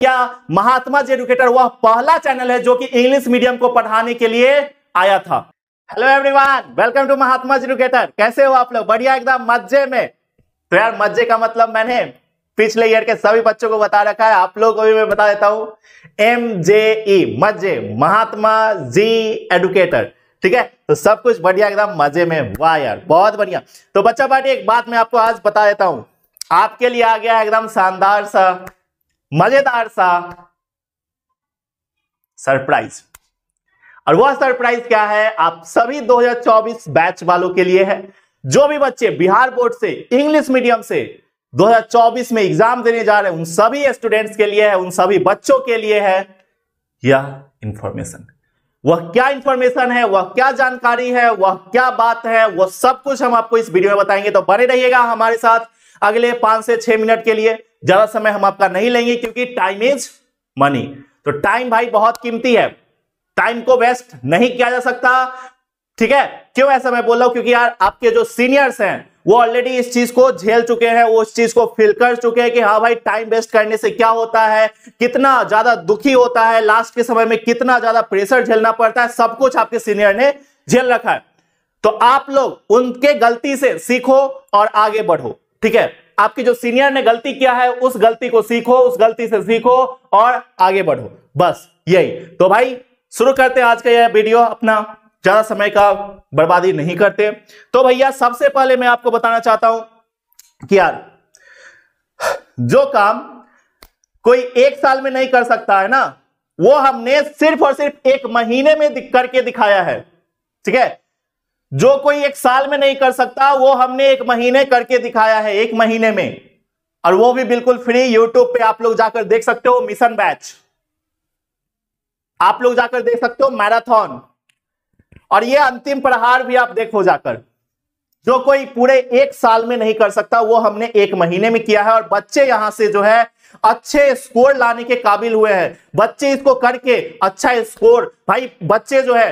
क्या महात्मा जी एडुकेटर वह पहला चैनल है जो कि इंग्लिश मीडियम को पढ़ाने के लिए आया था hello everyone welcome to Mahatma ji educator कैसे हो आप लोग बढ़िया एकदम मजे में तो यार मजे का मतलब मैंने पिछले ईयर के सभी बच्चों को बता रखा है आप लोगों को भी मैं बता देता हूँ एम जे ई मजे महात्मा जी एडुकेटर ठीक है तो सब कुछ बढ़िया एकदम मजे में वाह यार बहुत बढ़िया तो बच्चा पार्टी एक बात मैं आपको आज बता देता हूँ आपके लिए आ गया एकदम शानदार सा मजेदार सा सरप्राइज और वह सरप्राइज क्या है आप सभी 2024 बैच वालों के लिए है जो भी बच्चे बिहार बोर्ड से इंग्लिश मीडियम से 2024 में एग्जाम देने जा रहे हैं उन सभी स्टूडेंट्स के लिए है उन सभी बच्चों के लिए है यह इंफॉर्मेशन वह क्या इंफॉर्मेशन है वह क्या जानकारी है वह क्या बात है वह सब कुछ हम आपको इस वीडियो में बताएंगे तो बने रहिएगा हमारे साथ अगले पांच से छह मिनट के लिए ज्यादा समय हम आपका नहीं लेंगे क्योंकि टाइम इज मनी तो टाइम भाई बहुत कीमती है टाइम को वेस्ट नहीं किया जा सकता ठीक है क्यों ऐसा मैं बोल रहा हूं क्योंकि यार आपके जो सीनियर्स हैं वो ऑलरेडी इस चीज को झेल चुके हैं वो इस चीज को फील कर चुके हैं कि हाँ भाई टाइम वेस्ट करने से क्या होता है कितना ज्यादा दुखी होता है लास्ट के समय में कितना ज्यादा प्रेशर झेलना पड़ता है सब कुछ आपके सीनियर ने झेल रखा है तो आप लोग उनके गलती से सीखो और आगे बढ़ो ठीक है आपके जो सीनियर ने गलती किया है उस गलती को सीखो उस गलती से सीखो और आगे बढ़ो बस यही तो भाई शुरू करते हैं आज का यह वीडियो अपना ज्यादा समय का बर्बादी नहीं करते तो भैया सबसे पहले मैं आपको बताना चाहता हूं कि यार जो काम कोई एक साल में नहीं कर सकता है ना वो हमने सिर्फ और सिर्फ एक महीने में करके दिखाया है ठीक है जो कोई एक साल में नहीं कर सकता वो हमने एक महीने करके दिखाया है एक महीने में और वो भी बिल्कुल फ्री यूट्यूब पे आप लोग जाकर देख सकते हो मिशन बैच आप लोग जाकर देख सकते हो मैराथन और ये अंतिम प्रहार भी आप देखो जाकर जो कोई पूरे एक साल में नहीं कर सकता वो हमने एक महीने में किया है और बच्चे यहां से जो है अच्छे स्कोर लाने के काबिल हुए हैं बच्चे इसको करके अच्छा स्कोर भाई बच्चे जो है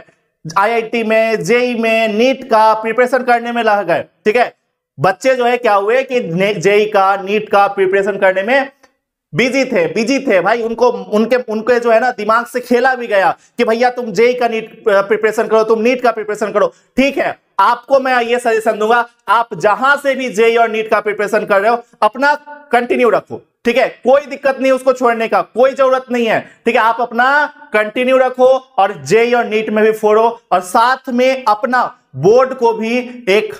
आईआईटी में जेई में नीट का प्रिपरेशन करने में लग गए ठीक है बच्चे जो है क्या हुए कि जेई का नीट का प्रिपरेशन करने में बिजी थे बिजी थे भाई उनको उनके उनके जो है ना दिमाग से खेला भी गया कि भैया तुम जेई का नीट प्रिपरेशन करो तुम नीट का प्रिपरेशन करो ठीक है आपको मैं ये सजेशन दूंगा आप जहां से भी जेई और नीट का प्रिपरेशन कर रहे हो अपना कंटिन्यू रखो ठीक है कोई दिक्कत नहीं उसको छोड़ने का कोई जरूरत नहीं है ठीक है आप अपना कंटिन्यू रखो और जेई और नीट में भी फोड़ो और साथ में अपना बोर्ड को भी एक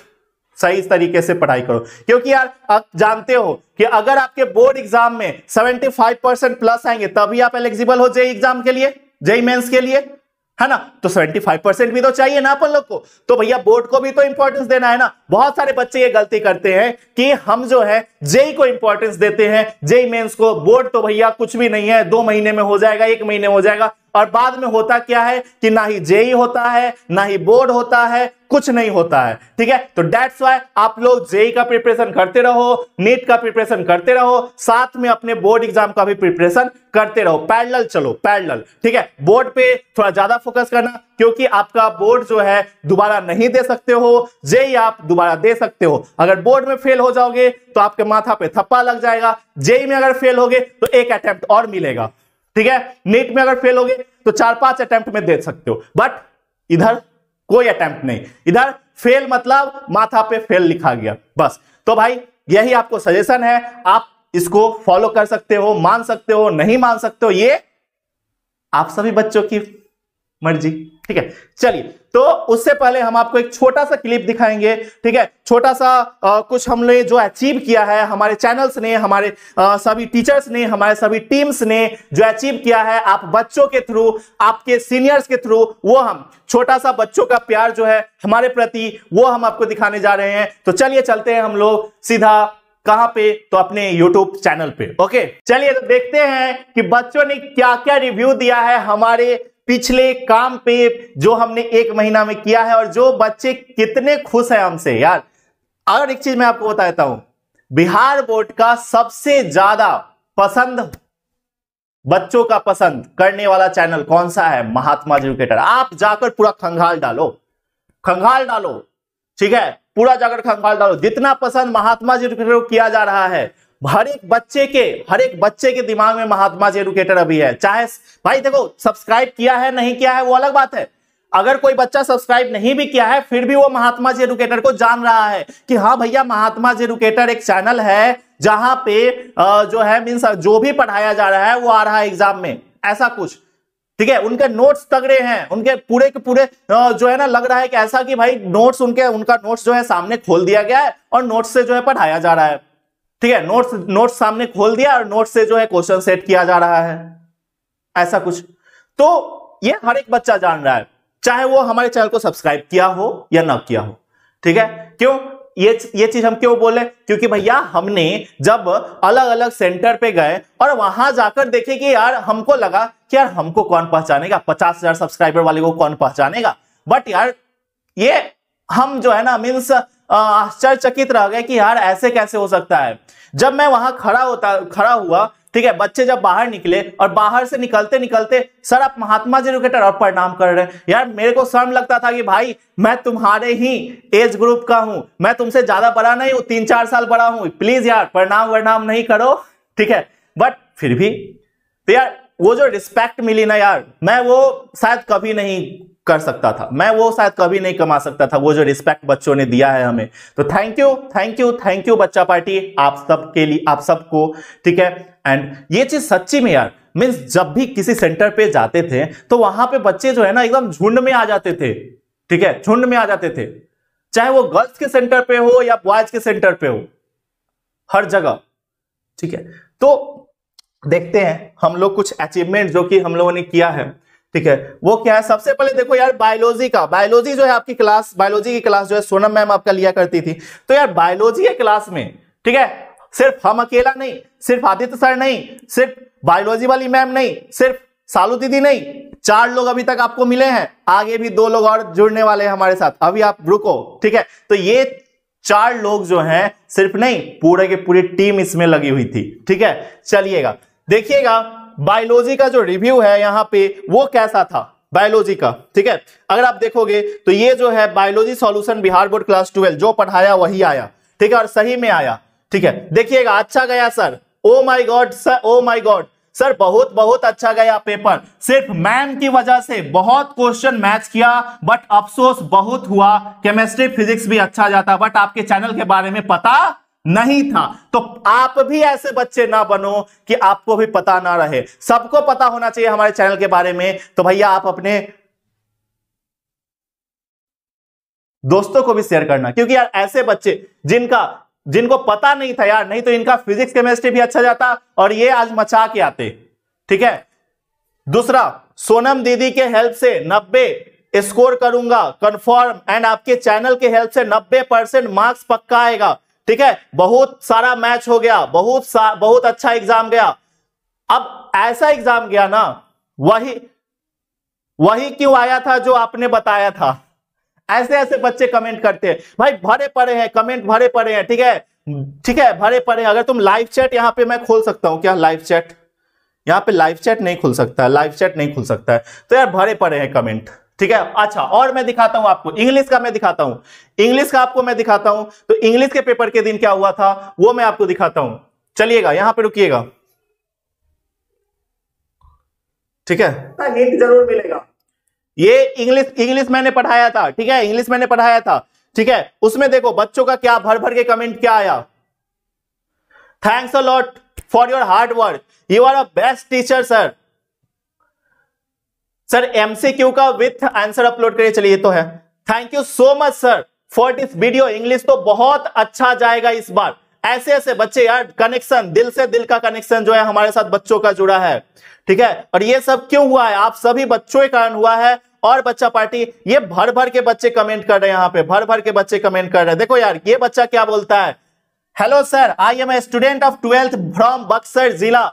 सही तरीके से पढ़ाई करो क्योंकि यार आप जानते हो कि अगर आपके बोर्ड एग्जाम में 75 परसेंट प्लस आएंगे तभी आप एलिजिबल हो जेई एग्जाम के लिए जेई मेंस के लिए है ना तो 75 परसेंट भी तो चाहिए ना अपन लोग को तो भैया बोर्ड को भी तो इंपॉर्टेंस देना है ना बहुत सारे बच्चे ये गलती करते हैं कि हम जो है जेई e को इंपॉर्टेंस देते हैं जेई मेंस e को बोर्ड तो भैया कुछ भी नहीं है दो महीने में हो जाएगा एक महीने में हो जाएगा और बाद में होता क्या है कि ना ही जेई होता है ना ही बोर्ड होता है कुछ नहीं होता है ठीक है तो डेट्स वाई आप लोग जेई का प्रिपरेशन करते रहो नीट का प्रिपरेशन करते रहो साथ में अपने बोर्ड एग्जाम का भी प्रिपरेशन करते रहो पैरल चलो पैरल ठीक है बोर्ड पे थोड़ा ज्यादा फोकस करना क्योंकि आपका बोर्ड जो है दोबारा नहीं दे सकते हो जेई आप दोबारा दे सकते हो अगर बोर्ड में फेल हो जाओगे तो आपके माथा पे थप्पा लग जाएगा जेई में अगर फेल हो गए तो एक अटेम्प्ट और मिलेगा ठीक है नेट में अगर फेल हो गए तो चार पांच अटेम्प्ट में दे सकते हो बट इधर कोई अटेम्प्ट नहीं इधर फेल मतलब माथा पे फेल लिखा गया बस तो भाई यही आपको सजेशन है आप इसको फॉलो कर सकते हो मान सकते हो नहीं मान सकते हो ये आप सभी बच्चों की मर्जी ठीक है चलिए तो उससे पहले हम आपको एक छोटा सा क्लिप दिखाएंगे ठीक है छोटा सा आ, कुछ हमने जो अचीव किया है हमारे चैनल्स ने हमारे आ, सभी टीचर्स ने हमारे सभी टीम्स ने जो अचीव किया है आप बच्चों के थ्रू आपके सीनियर्स के थ्रू वो हम छोटा सा बच्चों का प्यार जो है हमारे प्रति वो हम आपको दिखाने जा रहे हैं तो चलिए चलते हैं हम लोग सीधा कहां पे तो अपने YouTube चैनल पे ओके चलिए तो देखते हैं कि बच्चों ने क्या क्या रिव्यू दिया है हमारे पिछले काम पे जो हमने एक महीना में किया है और जो बच्चे कितने खुश हैं हमसे यार और एक चीज मैं आपको बता देता हूं बिहार बोर्ड का सबसे ज्यादा पसंद बच्चों का पसंद करने वाला चैनल कौन सा है महात्मा एजुकेटर आप जाकर पूरा खंगाल डालो खंगाल डालो ठीक है पूरा जाकर खंगाल डालो जितना पसंद महात्मा एजुकेटर को किया जा रहा है हर एक बच्चे के हर एक बच्चे के दिमाग में महात्मा जी एडुकेटर अभी है चाहे भाई देखो सब्सक्राइब किया है नहीं किया है वो अलग बात है अगर कोई बच्चा सब्सक्राइब नहीं भी किया है फिर भी वो महात्मा जी एडुकेटर को जान रहा है कि हाँ भैया महात्मा जी एडुकेटर एक चैनल है जहां पे जो है मीन जो भी पढ़ाया जा रहा है वो आ रहा है एग्जाम में ऐसा कुछ ठीक है उनके नोट्स तगड़े हैं उनके पूरे के पूरे जो है ना लग रहा है कि ऐसा कि भाई नोट्स उनके उनका नोट्स जो है सामने खोल दिया गया है और नोट्स से जो है पढ़ाया जा रहा है ठीक है नोट्स नोट्स सामने खोल दिया और नोट से जो है क्वेश्चन सेट किया जा रहा है ऐसा कुछ तो ये हर एक बच्चा जान रहा है चाहे वो हमारे चैनल को सब्सक्राइब किया हो या ना किया हो ठीक है क्यों ये ये चीज हम क्यों बोले क्योंकि भैया हमने जब अलग अलग सेंटर पे गए और वहां जाकर देखे कि यार हमको लगा कि यार हमको कौन पहचानेगा पचास हजार सब्सक्राइबर वाले को कौन पहचानेगा बट यार ये हम जो है ना मीन्स आश्चर्यचकित रह गए कि यार ऐसे कैसे हो सकता है जब मैं वहां खड़ा होता खड़ा हुआ ठीक है बच्चे जब बाहर निकले और बाहर से निकलते निकलते सर आप महात्मा जी रुके और परिणाम कर रहे हैं यार मेरे को शर्म लगता था कि भाई मैं तुम्हारे ही एज ग्रुप का हूं मैं तुमसे ज्यादा बड़ा नहीं हूं तीन चार साल बड़ा हूं प्लीज यार परिणाम वरनाम नहीं करो ठीक है बट फिर भी तो यार वो जो रिस्पेक्ट मिली ना यार मैं वो शायद कभी नहीं कर सकता था मैं वो शायद कभी नहीं कमा सकता था वो जो रिस्पेक्ट बच्चों ने दिया है हमें तो thank you thank you thank you बच्चा पार्टी आप सबके लिए आप सबको ठीक है एंड ये चीज सच्ची में यार मीन्स जब भी किसी सेंटर पे जाते थे तो वहां पे बच्चे जो है ना एकदम झुंड में आ जाते थे ठीक है झुंड में आ जाते थे चाहे वो गर्ल्स के सेंटर पे हो या बॉयज के सेंटर पे हो हर जगह ठीक है तो देखते हैं हम लोग कुछ अचीवमेंट जो कि हम लोगों ने किया है ठीक है वो क्या है सबसे पहले देखो यार बायोलॉजी का बायोलॉजी जो है आपकी क्लास बायोलॉजी की क्लास जो है सोनम मैम आपका लिया करती थी तो यार बायोलॉजी के क्लास में ठीक है सिर्फ हम अकेला नहीं सिर्फ आदित्य सर नहीं सिर्फ बायोलॉजी वाली मैम नहीं सिर्फ सालू दीदी नहीं चार लोग अभी तक आपको मिले हैं आगे भी दो लोग और जुड़ने वाले हैं हमारे साथ अभी आप रुको ठीक है तो ये चार लोग जो हैं सिर्फ नहीं पूरे के पूरी टीम इसमें लगी हुई थी ठीक है चलिएगा देखिएगा बायोलॉजी का जो रिव्यू है यहाँ पे वो कैसा था बायोलॉजी का ठीक है अगर आप देखोगे तो ये जो है biology solution Bihar board class twelve जो पढ़ाया वही आया ठीक है और सही में आया ठीक है देखिएगा अच्छा गया sir oh my god sir oh my god sir बहुत बहुत अच्छा गया पेपर सिर्फ मैम की वजह से बहुत क्वेश्चन मैच किया बट अफसोस बहुत हुआ केमिस्ट्री फिजिक्स भी अच्छा जाता बट आपके चैनल के बारे में पता नहीं था तो आप भी ऐसे बच्चे ना बनो कि आपको भी पता ना रहे सबको पता होना चाहिए हमारे चैनल के बारे में तो भैया आप अपने दोस्तों को भी शेयर करना क्योंकि यार ऐसे बच्चे जिनका जिनको पता नहीं था यार नहीं तो इनका फिजिक्स केमिस्ट्री भी अच्छा जाता और ये आज मचा के आते ठीक है दूसरा सोनम दीदी के हेल्प से नब्बे स्कोर करूंगा कंफर्म एंड आपके चैनल के हेल्प से 90 परसेंट मार्क्स पक्का आएगा ठीक है बहुत सारा मैच हो गया बहुत सा, बहुत अच्छा एग्जाम गया अब ऐसा एग्जाम गया ना वही वही क्यों आया था जो आपने बताया था ऐसे ऐसे बच्चे कमेंट करते हैं भाई भरे पड़े हैं कमेंट भरे पड़े हैं ठीक है ठीक है भरे पड़े हैं अगर तुम लाइव चैट यहाँ पे मैं खोल सकता हूं क्या लाइव चैट यहाँ पे लाइव चैट नहीं खुल सकता लाइव चैट नहीं खुल सकता है तो यार भरे पड़े हैं कमेंट ठीक है अच्छा और मैं दिखाता हूं आपको इंग्लिश का मैं दिखाता हूं इंग्लिश का आपको मैं दिखाता हूं तो इंग्लिश के पेपर के दिन क्या हुआ था वो मैं आपको दिखाता हूं चलिएगा यहां पर रुकिएगा ठीक है लिंक हाँ, जरूर मिलेगा ये इंग्लिश इंग्लिश मैंने पढ़ाया था ठीक है इंग्लिश मैंने पढ़ाया था ठीक है उसमें देखो बच्चों का क्या भर भर के कमेंट क्या आया thanks a lot for your hard work you are a best teacher sir sir MCQ का विथ आंसर अपलोड करिए चलिए तो है thank you so much sir for this video English तो बहुत अच्छा जाएगा इस बार ऐसे ऐसे बच्चे यार कनेक्शन दिल से दिल का कनेक्शन जो है हमारे साथ बच्चों का जुड़ा है ठीक है और ये सब क्यों हुआ है आप सभी बच्चों के कारण हुआ है और बच्चा पार्टी ये भर भर के बच्चे कमेंट कर रहे हैं यहाँ पे भर भर के बच्चे कमेंट कर रहे हैं देखो यार ये बच्चा क्या बोलता है hello sir I am a student of twelfth from Buxar जिला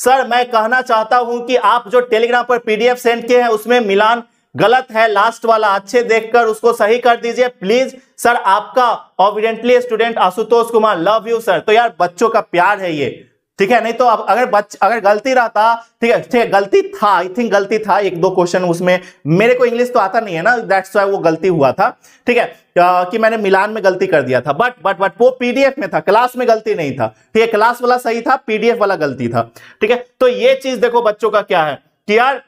सर मैं कहना चाहता हूं कि आप जो टेलीग्राम पर पीडीएफ सेंड किए हैं उसमें मिलान गलत है लास्ट वाला अच्छे देखकर उसको सही कर दीजिए प्लीज सर आपका obediently student Ashutosh Kumar love you sir तो यार बच्चों का प्यार है ये ठीक है नहीं तो अब अगर बच अगर गलती रहता ठीक है ठीक है गलती था आई थिंक गलती था एक दो क्वेश्चन उसमें मेरे को इंग्लिश तो आता नहीं है ना दैट्स वाई वो गलती हुआ था ठीक है कि मैंने मिलान में गलती कर दिया था बट बट बट वो पीडीएफ में था क्लास में गलती नहीं था ठीक है क्लास वाला सही था पीडीएफ वाला गलती था ठीक है तो ये चीज देखो बच्चों का क्या है कि यार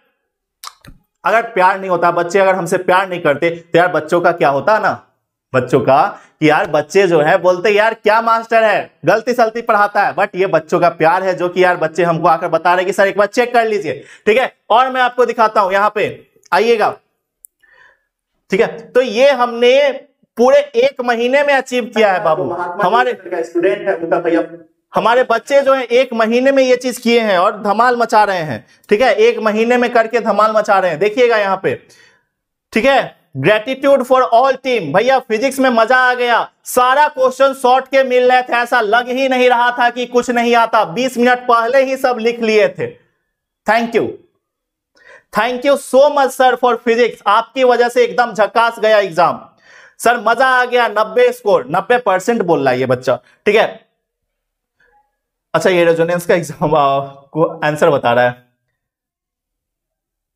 अगर प्यार नहीं होता बच्चे अगर हमसे प्यार नहीं करते तो यार बच्चों का क्या होता ना बच्चों का कि यार बच्चे जो है बोलते यार क्या मास्टर है गलती सलती पढ़ाता है बट ये बच्चों का प्यार है जो कि यार बच्चे हमको आकर बता रहे कि सर एक बार चेक कर लीजिए ठीक है और मैं आपको दिखाता हूं यहां पे आइएगा ठीक है तो ये हमने पूरे एक महीने में अचीव किया है बाबू हमारे स्टूडेंट है उनका भैया हमारे बच्चे जो है एक महीने में ये चीज किए हैं और धमाल मचा रहे हैं ठीक है एक महीने में करके धमाल मचा रहे हैं देखिएगा यहाँ पे ठीक है ग्रेटिट्यूड फॉर ऑल टीम भैया फिजिक्स में मजा आ गया सारा क्वेश्चन शॉर्ट के मिल रहे थे ऐसा लग ही नहीं रहा था कि कुछ नहीं आता 20 मिनट पहले ही सब लिख लिए थे thank you thank you so much sir for physics आपकी वजह से एकदम झकास गया एग्जाम सर मजा आ गया नब्बे स्कोर नब्बे परसेंट बोल रहा है ये बच्चा ठीक है अच्छा ये रेजोनेंस का एग्जाम को आंसर बता रहा है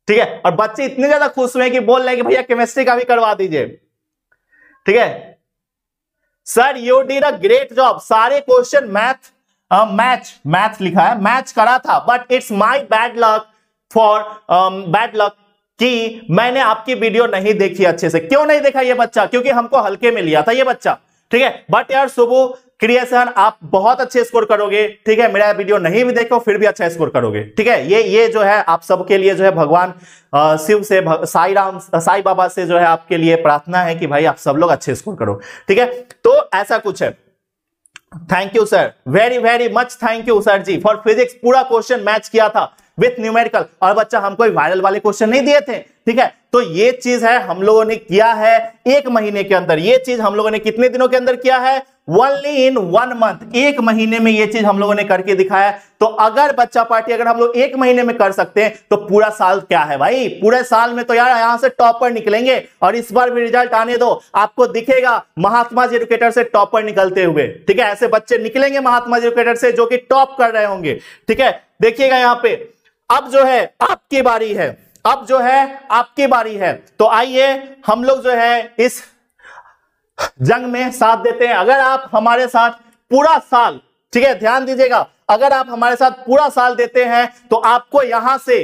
ठीक है और बच्चे इतने ज्यादा खुश हुए कि बोल रहे हैं कि भैया केमिस्ट्री का भी करवा दीजिए ठीक है sir you did a great job सारे क्वेश्चन मैथ मैच मैथ लिखा है मैच करा था but it's my bad luck for bad luck कि मैंने आपकी वीडियो नहीं देखी अच्छे से क्यों नहीं देखा ये बच्चा क्योंकि हमको हल्के में लिया था ये बच्चा ठीक है बट यार सुबह क्रिएशन आप बहुत अच्छे स्कोर करोगे ठीक है मेरा वीडियो नहीं भी देखो फिर भी अच्छा स्कोर करोगे ठीक है ये ये जो है आप सबके लिए जो है भगवान शिव से भग, साई राम साई बाबा से जो है आपके लिए प्रार्थना है कि भाई आप सब लोग अच्छे स्कोर करो ठीक है तो ऐसा कुछ है thank you sir very very much thank you sir ji for physics पूरा क्वेश्चन मैच किया था विथ न्यूमेरिकल और बच्चा हमको वायरल वाले क्वेश्चन नहीं दिए थे ठीक है तो ये चीज है हम लोगों ने किया है एक महीने के अंदर ये चीज हम लोगों ने कितने दिनों के अंदर किया है वनली इन वन मंथ एक महीने में ये चीज हम लोगों ने करके दिखाया तो अगर बच्चा पार्टी अगर हम लोग एक महीने में कर सकते हैं तो पूरा साल क्या है भाई पूरे साल में तो यार यहां से टॉपर निकलेंगे और इस बार भी रिजल्ट आने दो आपको दिखेगा महात्मा जी एजुकेटर से टॉपर निकलते हुए ठीक है ऐसे बच्चे निकलेंगे महात्मा जी एजुकेटर से जो कि टॉप कर रहे होंगे ठीक है देखिएगा यहाँ पे अब जो है आपकी बारी है अब जो है आपकी बारी है तो आइए हम लोग जो है इस जंग में साथ देते हैं अगर आप हमारे साथ पूरा साल ठीक है ध्यान दीजिएगा अगर आप हमारे साथ पूरा साल देते हैं तो आपको यहां से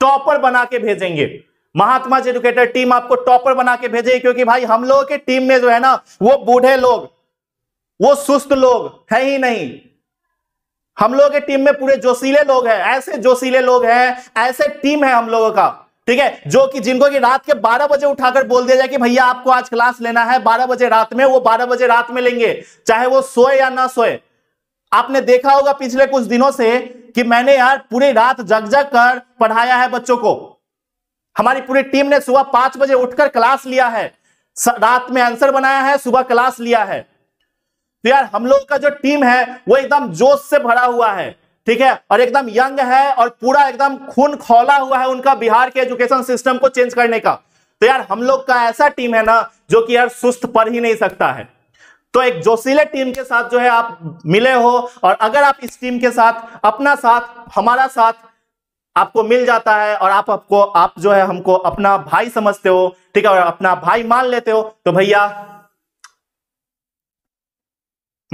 टॉपर बना के भेजेंगे महात्मा एजुकेटर टीम आपको टॉपर बना के भेजेगी क्योंकि भाई हम लोगों के टीम में जो है ना वो बूढ़े लोग वो सुस्त लोग है ही नहीं हम लोगों के टीम में पूरे जोशीले लोग हैं ऐसे जोशीले लोग हैं ऐसे टीम है हम लोगों का ठीक है जो कि जिनको कि रात के 12 बजे उठाकर बोल दिया जाए कि भैया आपको आज क्लास लेना है 12 बजे रात में वो 12 बजे रात में लेंगे चाहे वो सोए या ना सोए आपने देखा होगा पिछले कुछ दिनों से कि मैंने यार पूरी रात जग जग कर पढ़ाया है बच्चों को हमारी पूरी टीम ने सुबह पांच बजे उठकर क्लास लिया है रात में आंसर बनाया है सुबह क्लास लिया है तो यार हम लोग का जो टीम है वो एकदम जोश से भरा हुआ है ठीक है और एकदम यंग है और पूरा एकदम खून खोला हुआ है उनका बिहार के एजुकेशन सिस्टम को चेंज करने का तो यार हम लोग का ऐसा टीम है ना जो कि यार सुस्त पढ़ ही नहीं सकता है तो एक जोशीले टीम के साथ जो है आप मिले हो और अगर आप इस टीम के साथ अपना साथ हमारा साथ आपको मिल जाता है और आप आपको आप जो है हमको अपना भाई समझते हो ठीक है और अपना भाई मान लेते हो तो भैया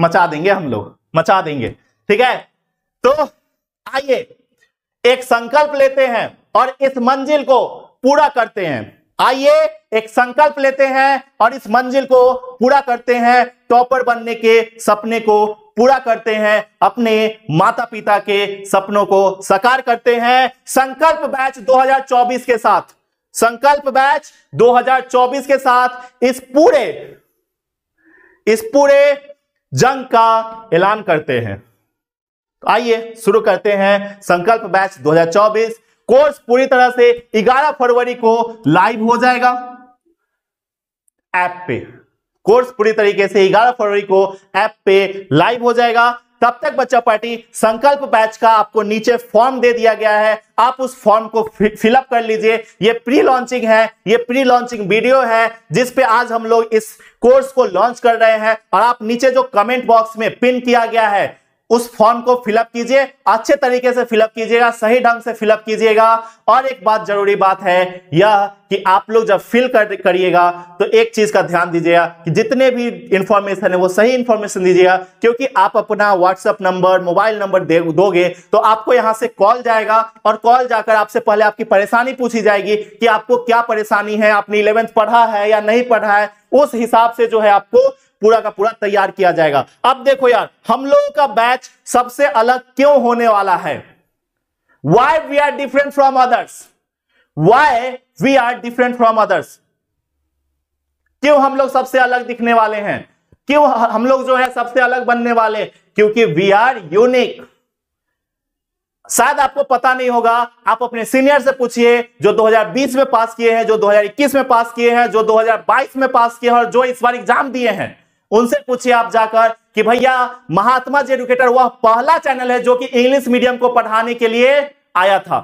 मचा देंगे हम लोग मचा देंगे ठीक है तो आइए एक संकल्प लेते हैं और इस मंजिल को पूरा करते हैं आइए एक संकल्प लेते हैं और इस मंजिल को पूरा करते हैं टॉपर बनने के सपने को पूरा करते हैं अपने माता पिता के सपनों को साकार करते हैं संकल्प बैच 2024 के साथ संकल्प बैच 2024 के साथ इस पूरे इस पूरे जंग का ऐलान करते हैं तो आइए शुरू करते हैं संकल्प बैच 2024 कोर्स पूरी तरह से 11 फरवरी को लाइव हो जाएगा ऐप पे कोर्स पूरी तरीके से 11 फरवरी को ऐप पे लाइव हो जाएगा तब तक बच्चा पार्टी संकल्प बैच का आपको नीचे फॉर्म दे दिया गया है आप उस फॉर्म को फिलअप कर लीजिए ये प्री लॉन्चिंग है ये प्री लॉन्चिंग वीडियो है जिस पे आज हम लोग इस कोर्स को लॉन्च कर रहे हैं और आप नीचे जो कमेंट बॉक्स में पिन किया गया है उस फॉर्म को फिलअप कीजिए अच्छे तरीके से फिलअप कीजिएगा सही ढंग से फिलअप कीजिएगा और एक बात जरूरी बात है यह कि आप लोग जब फिल कर करिएगा तो एक चीज का ध्यान दीजिएगा कि जितने भी इंफॉर्मेशन है वो सही इंफॉर्मेशन दीजिएगा क्योंकि आप अपना व्हाट्सअप नंबर मोबाइल नंबर दे दोगे तो आपको यहां से कॉल जाएगा और कॉल जाकर आपसे पहले आपकी परेशानी पूछी जाएगी कि आपको क्या परेशानी है आपने इलेवेंथ पढ़ा है या नहीं पढ़ा है उस हिसाब से जो है आपको पूरा का पूरा तैयार किया जाएगा अब देखो यार हम लोगों का बैच सबसे अलग क्यों होने वाला है why we are different from others why we are different from others क्यों हम लोग सबसे अलग दिखने वाले हैं क्यों हम लोग जो है सबसे अलग बनने वाले क्योंकि वी आर यूनिक शायद आपको पता नहीं होगा आप अपने सीनियर से पूछिए जो 2020 में पास किए हैं जो 2021 में पास किए हैं जो 2022 में पास किए हैं और जो इस बार एग्जाम दिए हैं उनसे पूछिए आप जाकर कि भैया महात्मा जी एडुकेटर वह पहला चैनल है जो कि इंग्लिश मीडियम को पढ़ाने के लिए आया था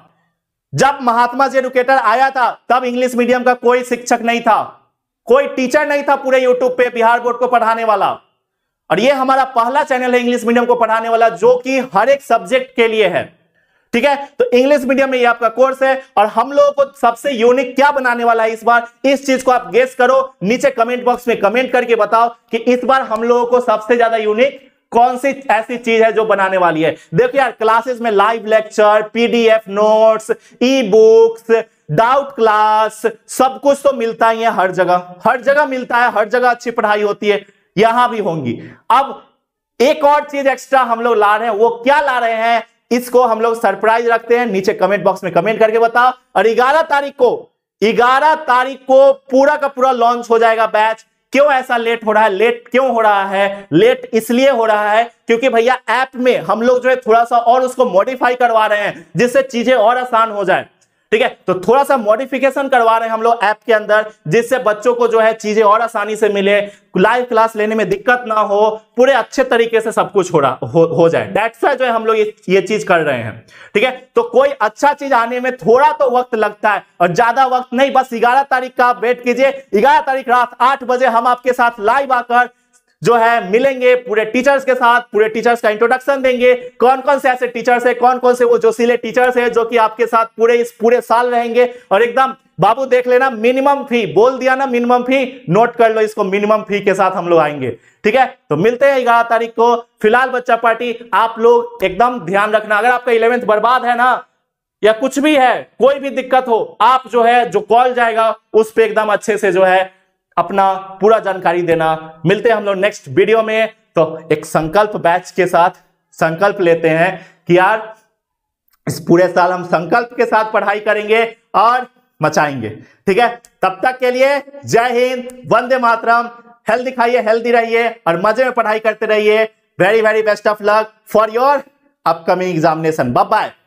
जब महात्मा जी एडुकेटर आया था तब इंग्लिश मीडियम का कोई शिक्षक नहीं था कोई टीचर नहीं था पूरे यूट्यूब पे बिहार बोर्ड को पढ़ाने वाला और ये हमारा पहला चैनल है इंग्लिश मीडियम को पढ़ाने वाला जो कि हर एक सब्जेक्ट के लिए है ठीक है तो इंग्लिश मीडियम में ये आपका कोर्स है और हम लोगों को सबसे यूनिक क्या बनाने वाला है इस बार इस चीज को आप गेस करो नीचे कमेंट बॉक्स में कमेंट करके बताओ कि इस बार हम लोगों को सबसे ज्यादा यूनिक कौन सी ऐसी चीज है जो बनाने वाली है देखो यार क्लासेस में live lecture PDF notes e books doubt class सब कुछ तो मिलता ही है हर जगह हर जगह मिलता है हर जगह अच्छी पढ़ाई होती है यहां भी होंगी अब एक और चीज एक्स्ट्रा हम लोग ला रहे हैं वो क्या ला रहे हैं इसको हम लोग सरप्राइज रखते हैं नीचे कमेंट बॉक्स में कमेंट करके बताओ और ग्यारह तारीख को ग्यारह तारीख को पूरा का पूरा लॉन्च हो जाएगा बैच क्यों ऐसा लेट हो रहा है लेट क्यों हो रहा है लेट इसलिए हो रहा है क्योंकि भैया ऐप में हम लोग जो है थोड़ा सा और उसको मॉडिफाई करवा रहे हैं जिससे चीजें और आसान हो जाए ठीक है तो थोड़ा सा मॉडिफिकेशन करवा रहे हैं हम लोग ऐप के अंदर जिससे बच्चों को जो है चीजें और आसानी से मिले लाइव क्लास लेने में दिक्कत ना हो पूरे अच्छे तरीके से सब कुछ हो रहा हो, हो जाए दैट्स जो है हम लोग ये, ये चीज कर रहे हैं ठीक है तो कोई अच्छा चीज आने में थोड़ा तो वक्त लगता है और ज्यादा वक्त नहीं बस ग्यारह तारीख का आप वेट कीजिए ग्यारह तारीख रात आठ बजे हम आपके साथ लाइव आकर जो है मिलेंगे पूरे टीचर्स के साथ पूरे टीचर्स का इंट्रोडक्शन देंगे कौन कौन से ऐसे टीचर्स है कौन कौन से वो जोशीले टीचर्स है जो कि आपके साथ पूरे इस पूरे साल रहेंगे और एकदम बाबू देख लेना मिनिमम फी बोल दिया ना मिनिमम फी नोट कर लो इसको मिनिमम फी के साथ हम लोग आएंगे ठीक है तो मिलते हैं ग्यारह तारीख को फिलहाल बच्चा पार्टी आप लोग एकदम ध्यान रखना अगर आपका इलेवेंथ बर्बाद है ना या कुछ भी है कोई भी दिक्कत हो आप जो है जो कॉल जाएगा उस पर एकदम अच्छे से जो है अपना पूरा जानकारी देना मिलते हैं हम लोग नेक्स्ट वीडियो में तो एक संकल्प बैच के साथ संकल्प लेते हैं कि यार इस पूरे साल हम संकल्प के साथ पढ़ाई करेंगे और मचाएंगे ठीक है तब तक के लिए जय हिंद वंदे मातरम हेल्दी खाइए हेल्दी रहिए और मजे में पढ़ाई करते रहिए very very best of luck for your upcoming examination bye bye